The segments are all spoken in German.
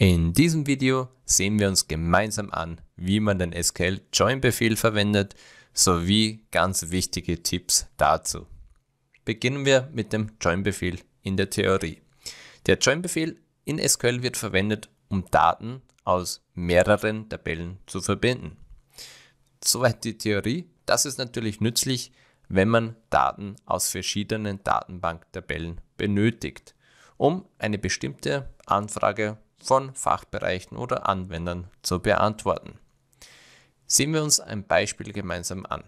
In diesem Video sehen wir uns gemeinsam an, wie man den SQL-Join-Befehl verwendet, sowie ganz wichtige Tipps dazu. Beginnen wir mit dem Join-Befehl in der Theorie. Der Join-Befehl in SQL wird verwendet, um Daten aus mehreren Tabellen zu verbinden. Soweit die Theorie. Das ist natürlich nützlich, wenn man Daten aus verschiedenen Datenbanktabellen benötigt, um eine bestimmte Anfrage von Fachbereichen oder Anwendern zu beantworten. Sehen wir uns ein Beispiel gemeinsam an.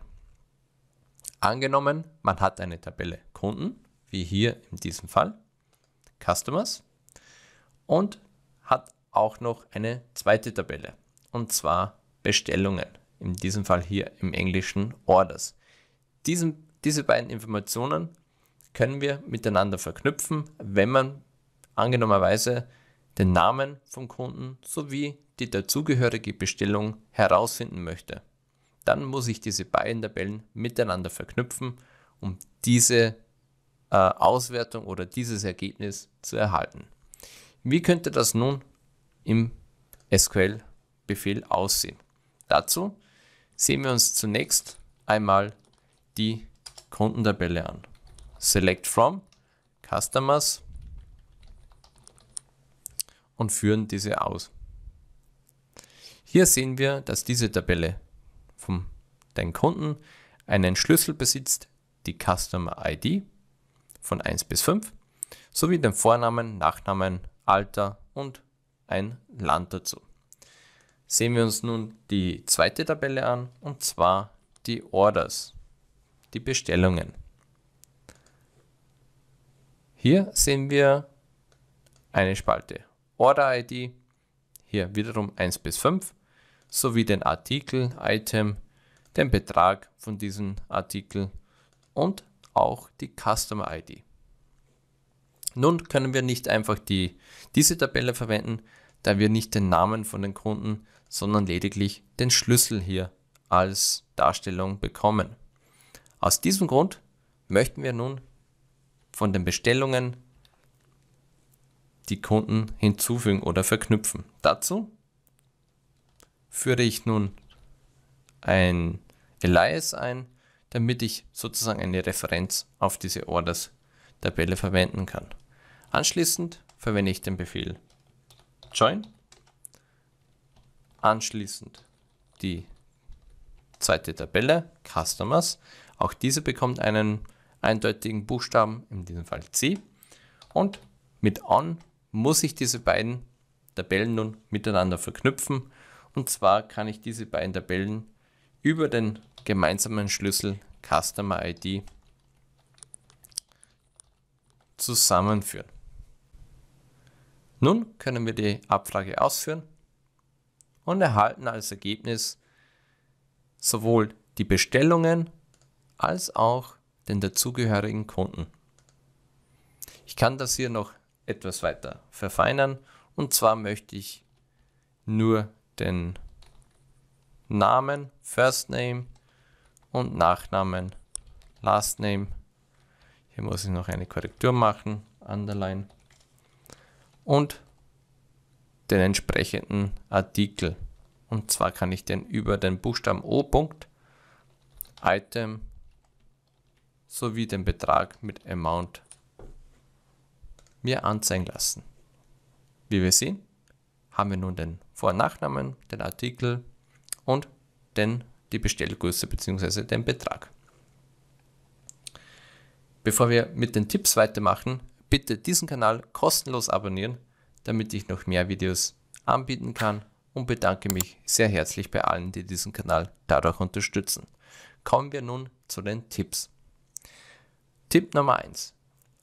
Angenommen, man hat eine Tabelle Kunden, wie hier in diesem Fall, Customers, und hat auch noch eine zweite Tabelle, und zwar Bestellungen, in diesem Fall hier im Englischen Orders. Diesen, diese beiden Informationen können wir miteinander verknüpfen, wenn man angenommenerweise den Namen vom Kunden sowie die dazugehörige Bestellung herausfinden möchte. Dann muss ich diese beiden Tabellen miteinander verknüpfen, um diese äh, Auswertung oder dieses Ergebnis zu erhalten. Wie könnte das nun im SQL-Befehl aussehen? Dazu sehen wir uns zunächst einmal die Kundentabelle an. Select from Customers und führen diese aus. Hier sehen wir, dass diese Tabelle von deinen Kunden einen Schlüssel besitzt, die Customer ID von 1 bis 5, sowie den Vornamen, Nachnamen, Alter und ein Land dazu. Sehen wir uns nun die zweite Tabelle an, und zwar die Orders, die Bestellungen. Hier sehen wir eine Spalte Order-ID, hier wiederum 1 bis 5, sowie den Artikel, Item, den Betrag von diesem Artikel und auch die Customer ID. Nun können wir nicht einfach die, diese Tabelle verwenden, da wir nicht den Namen von den Kunden, sondern lediglich den Schlüssel hier als Darstellung bekommen. Aus diesem Grund möchten wir nun von den Bestellungen die Kunden hinzufügen oder verknüpfen. Dazu führe ich nun ein Elias ein, damit ich sozusagen eine Referenz auf diese Orders-Tabelle verwenden kann. Anschließend verwende ich den Befehl join, anschließend die zweite Tabelle, Customers. Auch diese bekommt einen eindeutigen Buchstaben, in diesem Fall C. Und mit on muss ich diese beiden Tabellen nun miteinander verknüpfen. Und zwar kann ich diese beiden Tabellen über den gemeinsamen Schlüssel Customer ID zusammenführen. Nun können wir die Abfrage ausführen und erhalten als Ergebnis sowohl die Bestellungen als auch den dazugehörigen Kunden. Ich kann das hier noch etwas weiter verfeinern. Und zwar möchte ich nur den Namen, First Name und Nachnamen, Last Name. Hier muss ich noch eine Korrektur machen, Underline. Und den entsprechenden Artikel. Und zwar kann ich den über den Buchstaben O. -Punkt, Item sowie den Betrag mit Amount mir anzeigen lassen. Wie wir sehen, haben wir nun den Vor- und Nachnamen, den Artikel und den, die Bestellgröße bzw. den Betrag. Bevor wir mit den Tipps weitermachen, bitte diesen Kanal kostenlos abonnieren, damit ich noch mehr Videos anbieten kann und bedanke mich sehr herzlich bei allen, die diesen Kanal dadurch unterstützen. Kommen wir nun zu den Tipps. Tipp Nummer 1.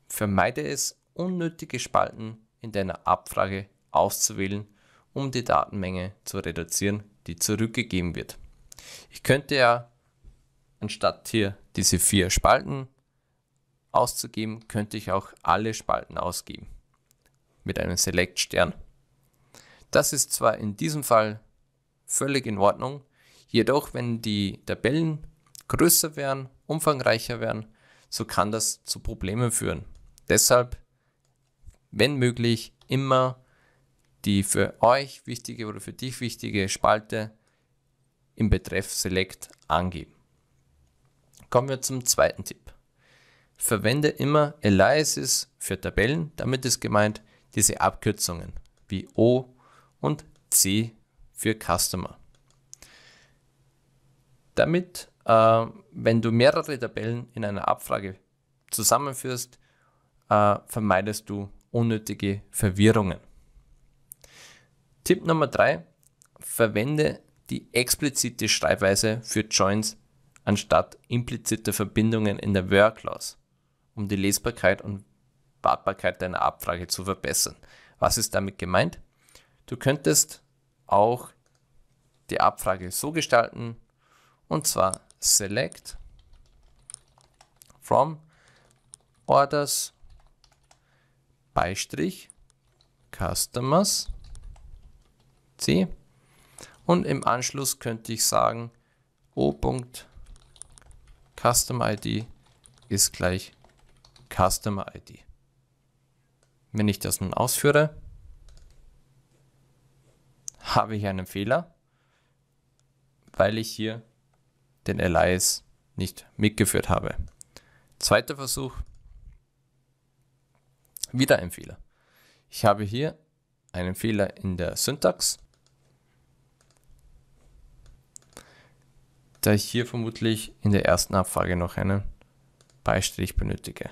Vermeide es, unnötige Spalten in deiner Abfrage auszuwählen, um die Datenmenge zu reduzieren, die zurückgegeben wird. Ich könnte ja anstatt hier diese vier Spalten auszugeben, könnte ich auch alle Spalten ausgeben mit einem Select-Stern. Das ist zwar in diesem Fall völlig in Ordnung, jedoch wenn die Tabellen größer werden, umfangreicher werden, so kann das zu Problemen führen. Deshalb wenn möglich, immer die für euch wichtige oder für dich wichtige Spalte im Betreff Select angeben. Kommen wir zum zweiten Tipp. Verwende immer Aliases für Tabellen, damit ist gemeint diese Abkürzungen wie O und C für Customer. Damit, äh, wenn du mehrere Tabellen in einer Abfrage zusammenführst, äh, vermeidest du unnötige Verwirrungen. Tipp Nummer 3. Verwende die explizite Schreibweise für Joins anstatt impliziter Verbindungen in der Where-Clause, um die Lesbarkeit und Wartbarkeit deiner Abfrage zu verbessern. Was ist damit gemeint? Du könntest auch die Abfrage so gestalten, und zwar select from orders Beistrich Customers C und im Anschluss könnte ich sagen o.customer_id ist gleich Customer_id. Wenn ich das nun ausführe, habe ich einen Fehler, weil ich hier den Alias nicht mitgeführt habe. Zweiter Versuch, wieder ein Fehler. Ich habe hier einen Fehler in der Syntax. Da ich hier vermutlich in der ersten Abfrage noch einen Beistrich benötige.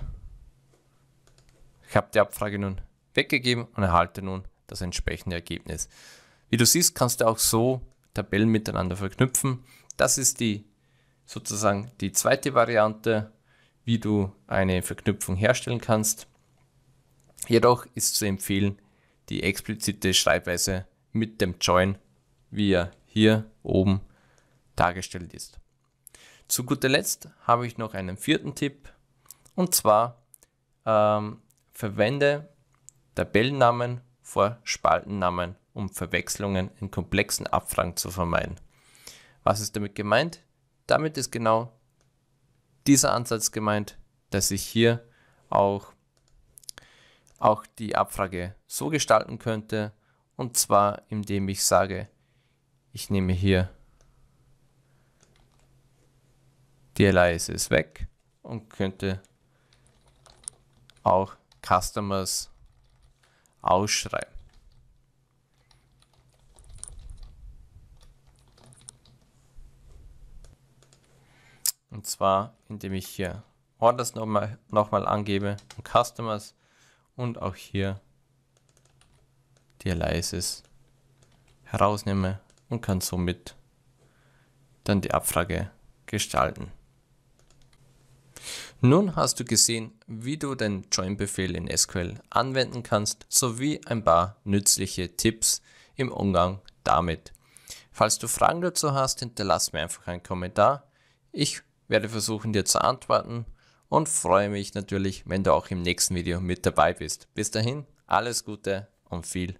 Ich habe die Abfrage nun weggegeben und erhalte nun das entsprechende Ergebnis. Wie du siehst, kannst du auch so Tabellen miteinander verknüpfen. Das ist die sozusagen die zweite Variante, wie du eine Verknüpfung herstellen kannst. Jedoch ist zu empfehlen, die explizite Schreibweise mit dem Join, wie er hier oben dargestellt ist. Zu guter Letzt habe ich noch einen vierten Tipp und zwar ähm, verwende Tabellennamen vor Spaltennamen, um Verwechslungen in komplexen Abfragen zu vermeiden. Was ist damit gemeint? Damit ist genau dieser Ansatz gemeint, dass ich hier auch auch die Abfrage so gestalten könnte. Und zwar, indem ich sage, ich nehme hier die Aliases weg und könnte auch Customers ausschreiben. Und zwar, indem ich hier Orders nochmal noch mal angebe und Customers und auch hier die Aliases herausnehme und kann somit dann die Abfrage gestalten. Nun hast du gesehen, wie du den Join-Befehl in SQL anwenden kannst, sowie ein paar nützliche Tipps im Umgang damit. Falls du Fragen dazu hast, hinterlass mir einfach einen Kommentar. Ich werde versuchen, dir zu antworten und freue mich natürlich, wenn du auch im nächsten Video mit dabei bist. Bis dahin, alles Gute und viel